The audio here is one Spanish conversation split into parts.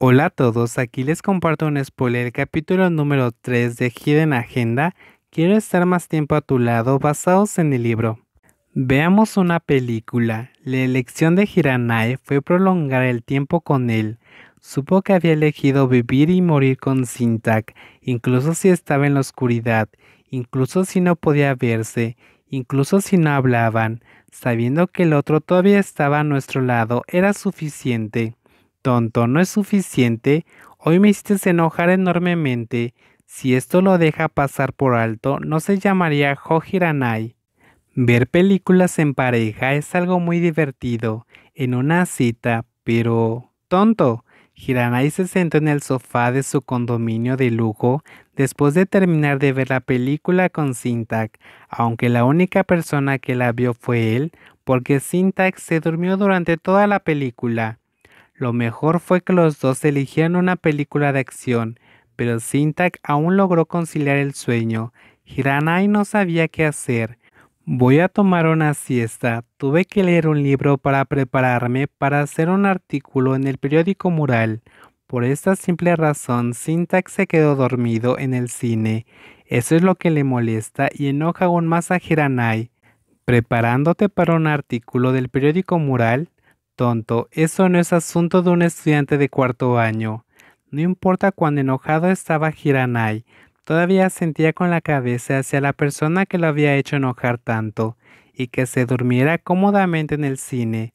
Hola a todos, aquí les comparto un spoiler del capítulo número 3 de Hidden Agenda, Quiero estar más tiempo a tu lado basados en el libro. Veamos una película. La elección de Hiranai fue prolongar el tiempo con él. Supo que había elegido vivir y morir con Sintak, incluso si estaba en la oscuridad, incluso si no podía verse, incluso si no hablaban, sabiendo que el otro todavía estaba a nuestro lado era suficiente. Tonto, no es suficiente. Hoy me hiciste enojar enormemente. Si esto lo deja pasar por alto, no se llamaría Hojiranai. Ver películas en pareja es algo muy divertido, en una cita, pero... Tonto. Hiranai se sentó en el sofá de su condominio de lujo después de terminar de ver la película con Syntax, aunque la única persona que la vio fue él, porque Syntax se durmió durante toda la película. Lo mejor fue que los dos eligieron una película de acción, pero Sintak aún logró conciliar el sueño. Hiranai no sabía qué hacer. Voy a tomar una siesta. Tuve que leer un libro para prepararme para hacer un artículo en el periódico Mural. Por esta simple razón, Syntax se quedó dormido en el cine. Eso es lo que le molesta y enoja aún más a Hiranai. ¿Preparándote para un artículo del periódico Mural? Tonto, eso no es asunto de un estudiante de cuarto año. No importa cuán enojado estaba Hiranai, todavía sentía con la cabeza hacia la persona que lo había hecho enojar tanto, y que se durmiera cómodamente en el cine.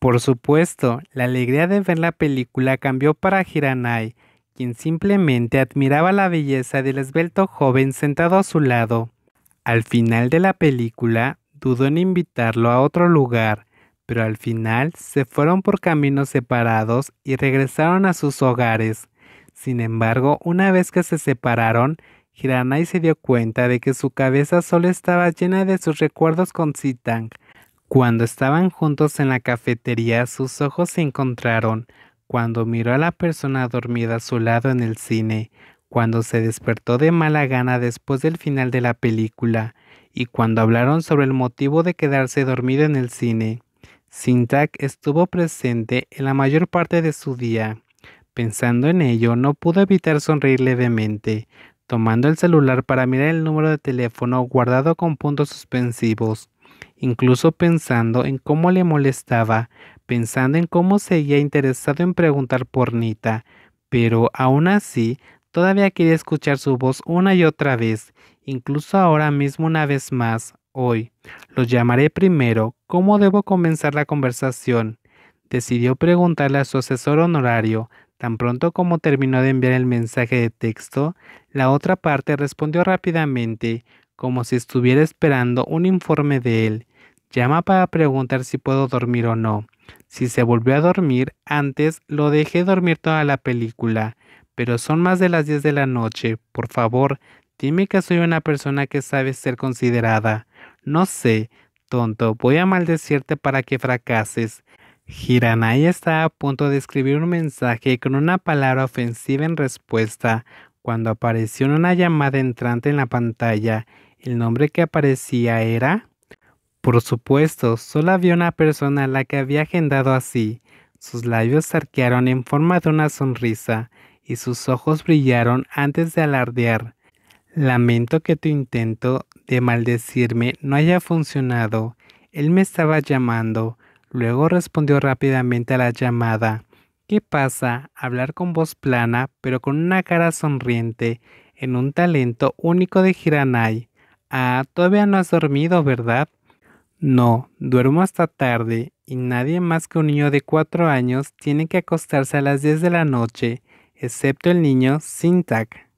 Por supuesto, la alegría de ver la película cambió para Hiranai, quien simplemente admiraba la belleza del esbelto joven sentado a su lado. Al final de la película, dudó en invitarlo a otro lugar, pero al final se fueron por caminos separados y regresaron a sus hogares. Sin embargo, una vez que se separaron, Hiranai se dio cuenta de que su cabeza solo estaba llena de sus recuerdos con Sitang. Cuando estaban juntos en la cafetería, sus ojos se encontraron. Cuando miró a la persona dormida a su lado en el cine, cuando se despertó de mala gana después del final de la película, y cuando hablaron sobre el motivo de quedarse dormido en el cine. Sintag estuvo presente en la mayor parte de su día. Pensando en ello, no pudo evitar sonreír levemente, tomando el celular para mirar el número de teléfono guardado con puntos suspensivos, incluso pensando en cómo le molestaba, pensando en cómo seguía interesado en preguntar por Nita, pero aún así todavía quería escuchar su voz una y otra vez, incluso ahora mismo una vez más, hoy. Lo llamaré primero, ¿Cómo debo comenzar la conversación? Decidió preguntarle a su asesor honorario. Tan pronto como terminó de enviar el mensaje de texto, la otra parte respondió rápidamente, como si estuviera esperando un informe de él. Llama para preguntar si puedo dormir o no. Si se volvió a dormir, antes lo dejé dormir toda la película, pero son más de las 10 de la noche. Por favor, dime que soy una persona que sabe ser considerada. No sé, tonto, voy a maldecirte para que fracases. Hiranai está a punto de escribir un mensaje con una palabra ofensiva en respuesta cuando apareció una llamada entrante en la pantalla. El nombre que aparecía era... Por supuesto, solo había una persona a la que había agendado así. Sus labios se arquearon en forma de una sonrisa y sus ojos brillaron antes de alardear. Lamento que tu intento de maldecirme no haya funcionado. Él me estaba llamando. Luego respondió rápidamente a la llamada. ¿Qué pasa? Hablar con voz plana, pero con una cara sonriente, en un talento único de Hiranai. Ah, todavía no has dormido, ¿verdad? No, duermo hasta tarde, y nadie más que un niño de cuatro años tiene que acostarse a las diez de la noche, excepto el niño Sintak.